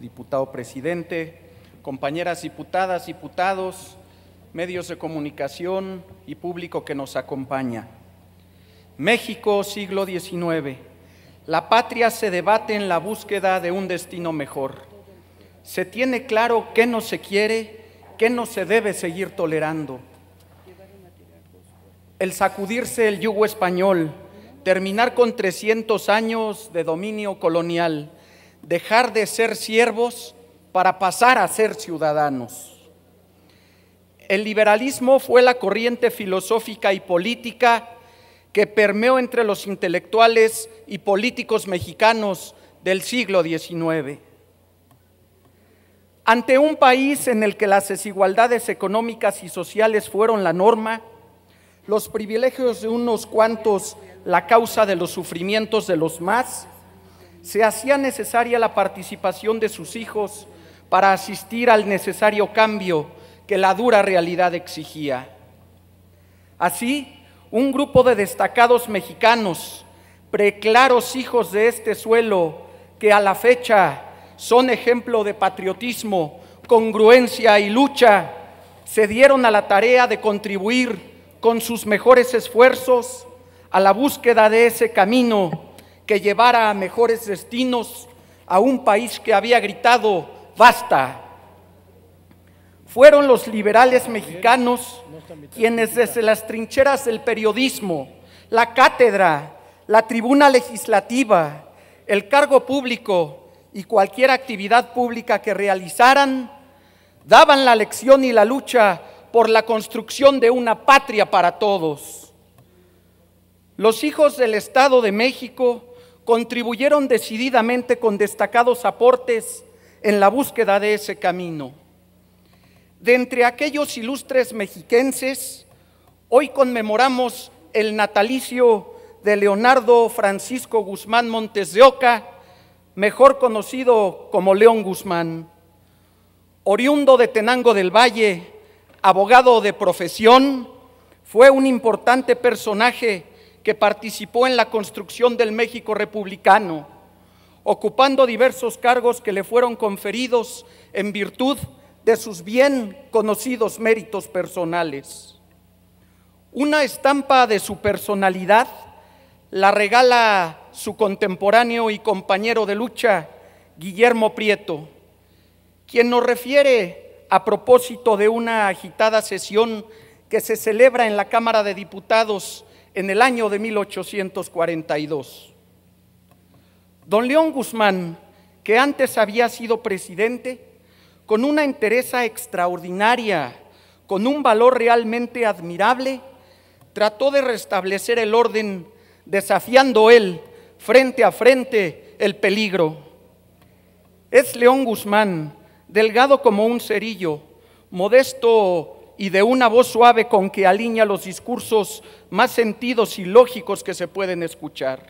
diputado presidente, compañeras diputadas, diputados, medios de comunicación y público que nos acompaña. México, siglo XIX. La patria se debate en la búsqueda de un destino mejor. Se tiene claro qué no se quiere, qué no se debe seguir tolerando. El sacudirse el yugo español, terminar con 300 años de dominio colonial, dejar de ser siervos para pasar a ser ciudadanos. El liberalismo fue la corriente filosófica y política que permeó entre los intelectuales y políticos mexicanos del siglo XIX. Ante un país en el que las desigualdades económicas y sociales fueron la norma, los privilegios de unos cuantos la causa de los sufrimientos de los más, se hacía necesaria la participación de sus hijos para asistir al necesario cambio que la dura realidad exigía. Así, un grupo de destacados mexicanos, preclaros hijos de este suelo, que a la fecha son ejemplo de patriotismo, congruencia y lucha, se dieron a la tarea de contribuir con sus mejores esfuerzos a la búsqueda de ese camino que llevara a mejores destinos a un país que había gritado, basta. Fueron los liberales mexicanos quienes desde las trincheras del periodismo, la cátedra, la tribuna legislativa, el cargo público y cualquier actividad pública que realizaran, daban la lección y la lucha por la construcción de una patria para todos. Los hijos del Estado de México contribuyeron decididamente con destacados aportes en la búsqueda de ese camino. De entre aquellos ilustres mexiquenses, hoy conmemoramos el natalicio de Leonardo Francisco Guzmán Montes de Oca, mejor conocido como León Guzmán. Oriundo de Tenango del Valle, abogado de profesión, fue un importante personaje que participó en la construcción del México republicano, ocupando diversos cargos que le fueron conferidos en virtud de sus bien conocidos méritos personales. Una estampa de su personalidad la regala su contemporáneo y compañero de lucha, Guillermo Prieto, quien nos refiere a propósito de una agitada sesión que se celebra en la Cámara de Diputados en el año de 1842. Don León Guzmán, que antes había sido presidente, con una entereza extraordinaria, con un valor realmente admirable, trató de restablecer el orden, desafiando él frente a frente el peligro. Es León Guzmán, delgado como un cerillo, modesto y de una voz suave con que alinea los discursos más sentidos y lógicos que se pueden escuchar.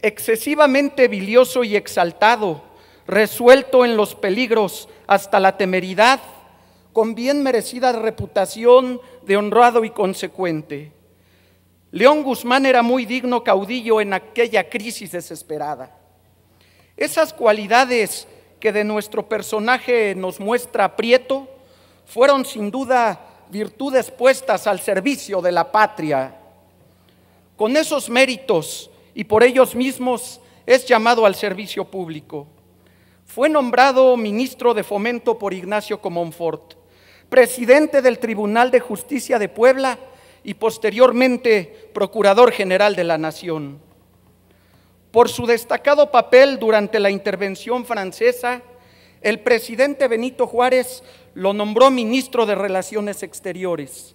Excesivamente bilioso y exaltado, resuelto en los peligros hasta la temeridad, con bien merecida reputación de honrado y consecuente. León Guzmán era muy digno caudillo en aquella crisis desesperada. Esas cualidades que de nuestro personaje nos muestra Prieto fueron sin duda virtudes puestas al servicio de la patria. Con esos méritos y por ellos mismos es llamado al servicio público. Fue nombrado ministro de Fomento por Ignacio Comonfort, presidente del Tribunal de Justicia de Puebla y posteriormente Procurador General de la Nación. Por su destacado papel durante la intervención francesa, el presidente Benito Juárez lo nombró ministro de Relaciones Exteriores,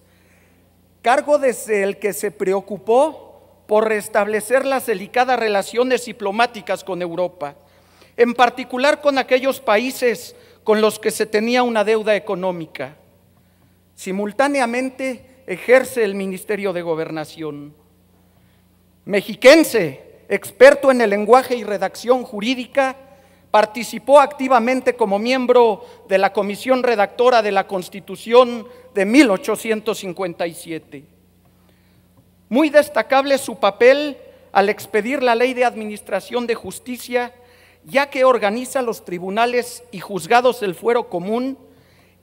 cargo desde el que se preocupó por restablecer las delicadas relaciones diplomáticas con Europa, en particular con aquellos países con los que se tenía una deuda económica. Simultáneamente ejerce el Ministerio de Gobernación. Mexiquense, experto en el lenguaje y redacción jurídica, participó activamente como miembro de la comisión redactora de la Constitución de 1857. Muy destacable su papel al expedir la Ley de Administración de Justicia, ya que organiza los tribunales y juzgados del fuero común,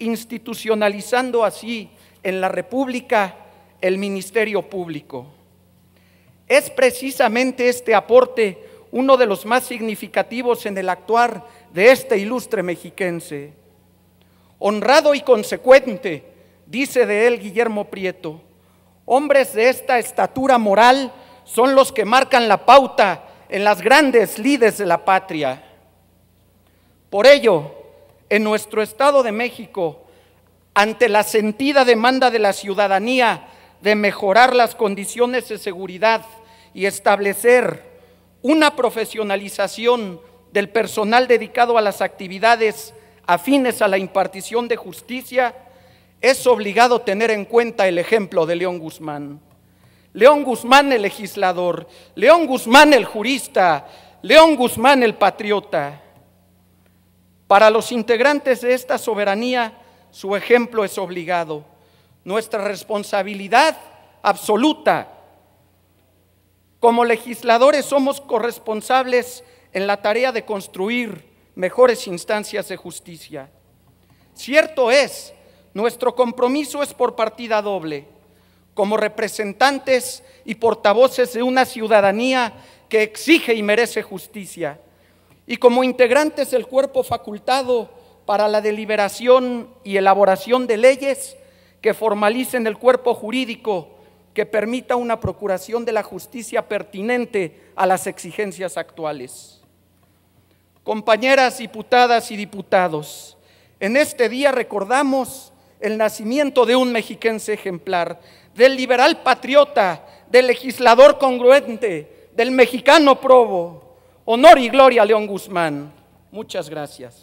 institucionalizando así en la República el Ministerio Público. Es precisamente este aporte uno de los más significativos en el actuar de este ilustre mexiquense. Honrado y consecuente, dice de él Guillermo Prieto, hombres de esta estatura moral son los que marcan la pauta en las grandes lides de la patria. Por ello, en nuestro Estado de México, ante la sentida demanda de la ciudadanía de mejorar las condiciones de seguridad y establecer una profesionalización del personal dedicado a las actividades afines a la impartición de justicia, es obligado tener en cuenta el ejemplo de León Guzmán. León Guzmán el legislador, León Guzmán el jurista, León Guzmán el patriota. Para los integrantes de esta soberanía, su ejemplo es obligado. Nuestra responsabilidad absoluta como legisladores somos corresponsables en la tarea de construir mejores instancias de justicia. Cierto es, nuestro compromiso es por partida doble, como representantes y portavoces de una ciudadanía que exige y merece justicia, y como integrantes del cuerpo facultado para la deliberación y elaboración de leyes que formalicen el cuerpo jurídico que permita una procuración de la justicia pertinente a las exigencias actuales. Compañeras diputadas y diputados, en este día recordamos el nacimiento de un mexiquense ejemplar, del liberal patriota, del legislador congruente, del mexicano probo. Honor y gloria a León Guzmán. Muchas gracias.